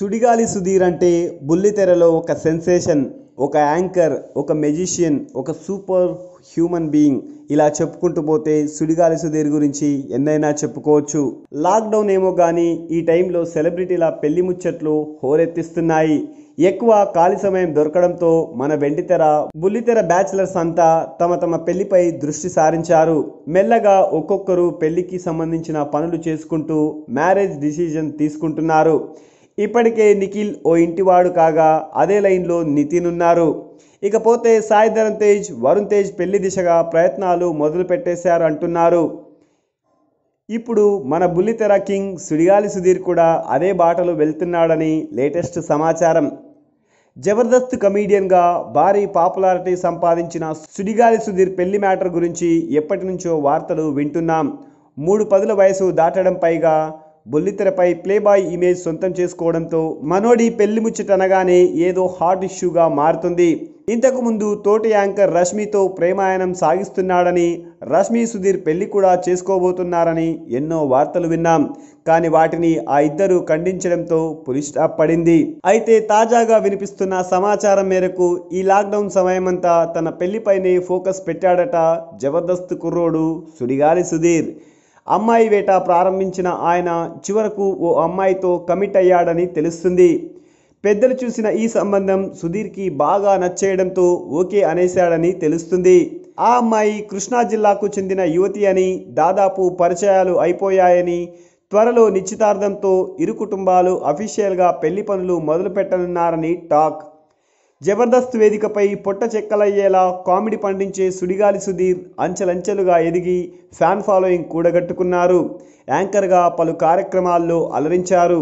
సుడిగాలి సుధీర్ అంటే బుల్లితెరలో ఒక సెన్సేషన్ ఒక యాంకర్ ఒక మెజిషియన్ ఒక సూపర్ హ్యూమన్ బీయింగ్ ఇలా చెప్పుకుంటూ పోతే సుడిగాలి సుధీర్ గురించి ఎన్నైనా చెప్పుకోవచ్చు లాక్డౌన్ ఏమో కానీ ఈ టైంలో సెలబ్రిటీల పెళ్లి ముచ్చట్లు హోరెత్తిస్తున్నాయి ఎక్కువ ఖాళీ సమయం దొరకడంతో మన వెండితెర బుల్లితెర బ్యాచిలర్స్ అంతా తమ తమ పెళ్లిపై దృష్టి సారించారు మెల్లగా ఒక్కొక్కరు పెళ్లికి సంబంధించిన పనులు చేసుకుంటూ మ్యారేజ్ డిసిజన్ తీసుకుంటున్నారు ఇప్పటికే నిఖిల్ ఓ ఇంటివాడు కాగా అదే లైన్లో నితిన్ ఉన్నారు ఇకపోతే సాయి ధరమ్ తేజ్ వరుణ్ తేజ్ పెళ్లి దిశగా ప్రయత్నాలు మొదలు పెట్టేశారు అంటున్నారు ఇప్పుడు మన బుల్లితెర కింగ్ సుడిగాలి సుధీర్ కూడా అదే బాటలో వెళ్తున్నాడని లేటెస్ట్ సమాచారం జబర్దస్త్ కమీడియన్గా భారీ పాపులారిటీ సంపాదించిన సుడిగాలి సుధీర్ పెళ్లి మ్యాటర్ గురించి ఎప్పటి నుంచో వార్తలు వింటున్నాం మూడు పదుల వయసు దాటడం పైగా బుల్లితెరపై ప్లే బాయ్ ఇమేజ్ సొంతం చేసుకోవడంతో మనోడి పెళ్లి ముచ్చటనగానే ఏదో హాట్ ఇష్యూగా మారుతుంది ఇంతకు ముందు తోటి యాంకర్ రష్మితో ప్రేమాయణం సాగిస్తున్నాడని రష్మి సుధీర్ పెళ్లి కూడా చేసుకోబోతున్నారని ఎన్నో వార్తలు విన్నాం కానీ వాటిని ఆ ఇద్దరు ఖండించడంతో పులి స్టాప్ పడింది అయితే తాజాగా వినిపిస్తున్న సమాచారం మేరకు ఈ లాక్డౌన్ సమయమంతా తన పెళ్లిపైనే ఫోకస్ పెట్టాడట జబర్దస్త్ కుర్రోడు సుడిగాలి సుధీర్ అమ్మాయి వేట ప్రారంభించిన ఆయన చివరకు ఓ అమ్మాయితో కమిట్ అయ్యాడని తెలుస్తుంది పెద్దలు చూసిన ఈ సంబంధం సుధీర్కి బాగా నచ్చేయడంతో ఓకే అనేశాడని తెలుస్తుంది ఆ అమ్మాయి కృష్ణా జిల్లాకు చెందిన యువతి అని దాదాపు పరిచయాలు అయిపోయాయని త్వరలో నిశ్చితార్థంతో ఇరు కుటుంబాలు అఫీషియల్గా పెళ్లి పనులు మొదలుపెట్టనున్నారని టాక్ జబర్దస్త్ వేదికపై పొట్ట చెక్కలయ్యేలా కామెడీ పండించే సుడిగాలి సుధీర్ అంచెలంచెలుగా ఎదిగి ఫ్యాన్ ఫాలోయింగ్ కూడగట్టుకున్నారు యాంకర్గా పలు కార్యక్రమాల్లో అలరించారు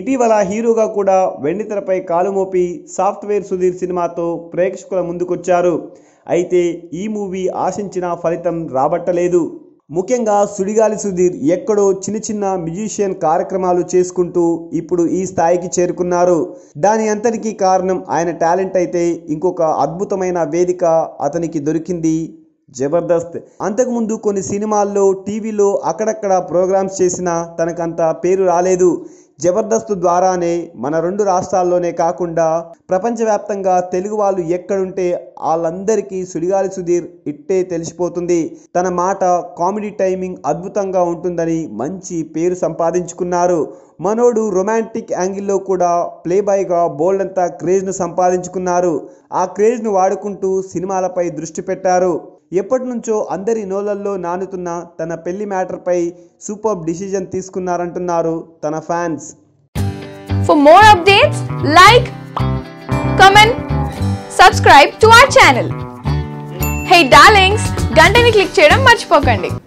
ఇటీవల హీరోగా కూడా వెండితెరపై కాలుమోపి సాఫ్ట్వేర్ సుధీర్ సినిమాతో ప్రేక్షకుల ముందుకొచ్చారు అయితే ఈ మూవీ ఆశించిన ఫలితం రాబట్టలేదు ముఖ్యంగా సుడిగాలి సుధీర్ ఎక్కడో చిన్న చిన్న మ్యూజిషియన్ కార్యక్రమాలు చేసుకుంటూ ఇప్పుడు ఈ స్థాయికి చేరుకున్నారు దాని అంతటికీ కారణం ఆయన టాలెంట్ అయితే ఇంకొక అద్భుతమైన వేదిక అతనికి దొరికింది జబర్దస్త్ అంతకుముందు కొన్ని సినిమాల్లో టీవీలో అక్కడక్కడ ప్రోగ్రామ్స్ చేసినా తనకంత పేరు రాలేదు జబర్దస్త్ ద్వారానే మన రెండు రాష్ట్రాల్లోనే కాకుండా ప్రపంచవ్యాప్తంగా తెలుగు వాళ్ళు ఎక్కడుంటే వాళ్ళందరికీ సుడిగాలి సుధీర్ ఇట్టే తెలిసిపోతుంది తన మాట కామెడీ టైమింగ్ అద్భుతంగా ఉంటుందని మంచి పేరు సంపాదించుకున్నారు మనోడు రొమాంటిక్ యాంగిల్లో కూడా ప్లే బాయ్గా బోల్డ్ అంతా క్రేజ్ను సంపాదించుకున్నారు ఆ క్రేజ్ను వాడుకుంటూ సినిమాలపై దృష్టి పెట్టారు ఎప్పటి నుంచో అందరి నోలల్లో నానుతున్న తన పెళ్లి మ్యాటర్పై సూపర్ డిసిజన్ తీసుకున్నారంటున్నారు తన fans For more updates, like, comment, subscribe to our channel. Hey darlings, గంటని క్లిక్ చేయడం మర్చిపోకండి